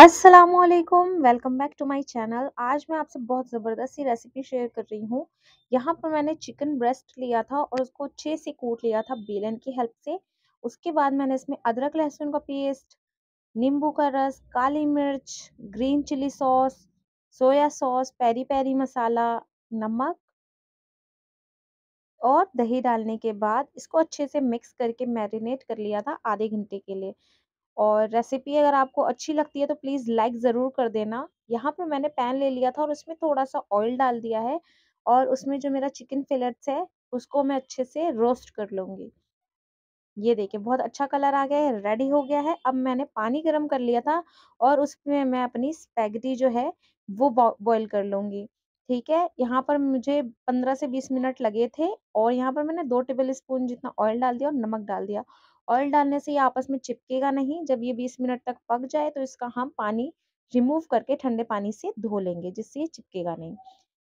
अस्सलाम वालेकुम welcome back to my channel आज मैं आपसे बहुत ज़बरदस्त सी रेसिपी शेयर कर रही हूँ यहाँ पर मैंने चिकन ब्रेस्ट लिया था और उसको अच्छे से कूट लिया था बेलन की हेल्प से उसके बाद मैंने इसमें अदरक लहसुन का पेस्ट नींबू का रस काली मिर्च green chilli sauce soya sauce peri peri masala नमक और दही डालने के बाद इसको अच्छे से मिक्स करके मैरिनेट कर लिया था आधे घंटे के लिए और रेसिपी अगर आपको अच्छी लगती है तो प्लीज़ लाइक ज़रूर कर देना यहाँ पर मैंने पैन ले लिया था और उसमें थोड़ा सा ऑयल डाल दिया है और उसमें जो मेरा चिकन फिलेट्स है उसको मैं अच्छे से रोस्ट कर लूँगी ये देखिए बहुत अच्छा कलर आ गया है रेडी हो गया है अब मैंने पानी गर्म कर लिया था और उसमें मैं अपनी स्पैगटी जो है वो बॉयल कर लूँगी ठीक है यहाँ पर मुझे पंद्रह से बीस मिनट लगे थे और यहाँ पर मैंने दो टेबल स्पून जितना ऑयल डाल दिया और नमक डाल दिया ऑयल डालने से ये आपस में चिपकेगा नहीं जब ये 20 मिनट तक पक जाए तो इसका हम पानी रिमूव करके ठंडे पानी से धो लेंगे जिससे ये चिपकेगा नहीं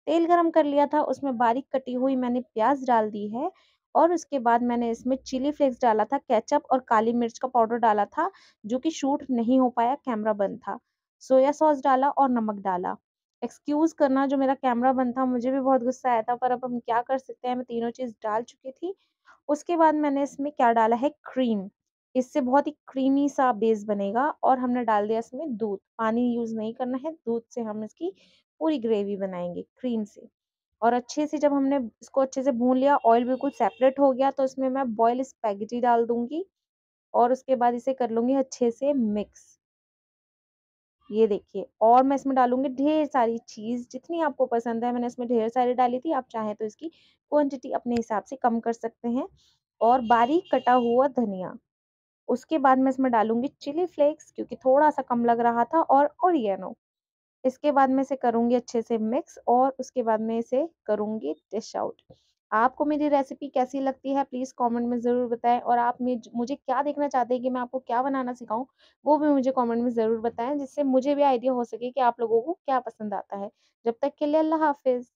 तेल गरम कर लिया था उसमें बारीक कटी हुई मैंने प्याज डाल दी है और उसके बाद मैंने इसमें चिली फ्लेक्स डाला था केचप और काली मिर्च का पाउडर डाला था जो कि शूट नहीं हो पाया कैमरा बंद था सोया सॉस डाला और नमक डाला एक्सक्यूज़ करना जो मेरा कैमरा बंद था मुझे भी बहुत गुस्सा आया था पर अब हम क्या कर सकते हैं मैं तीनों चीज़ डाल चुकी थी उसके बाद मैंने इसमें क्या डाला है क्रीम इससे बहुत ही क्रीमी सा बेस बनेगा और हमने डाल दिया इसमें दूध पानी यूज़ नहीं करना है दूध से हम इसकी पूरी ग्रेवी बनाएंगे क्रीम से और अच्छे से जब हमने इसको अच्छे से भून लिया ऑयल बिल्कुल सेपरेट हो गया तो इसमें मैं बॉयल स्पैगेटी डाल दूंगी और उसके बाद इसे कर लूंगी अच्छे से मिक्स ये देखिए और मैं इसमें डालूंगी ढेर सारी चीज़ जितनी आपको पसंद है मैंने इसमें ढेर सारी डाली थी आप चाहें तो इसकी क्वांटिटी अपने हिसाब से कम कर सकते हैं और बारीक कटा हुआ धनिया उसके बाद मैं इसमें डालूंगी चिली फ्लेक्स क्योंकि थोड़ा सा कम लग रहा था और ओरियनो इसके बाद मैं इसे करूंगी अच्छे से मिक्स और उसके बाद मैं इसे करूंगी डिश आउट आपको मेरी रेसिपी कैसी लगती है प्लीज़ कमेंट में ज़रूर बताएं और आप मुझे क्या देखना चाहते हैं कि मैं आपको क्या बनाना सिखाऊं वो भी मुझे कमेंट में ज़रूर बताएं जिससे मुझे भी आइडिया हो सके कि आप लोगों को क्या पसंद आता है जब तक के लिए अल्लाह हाफिज़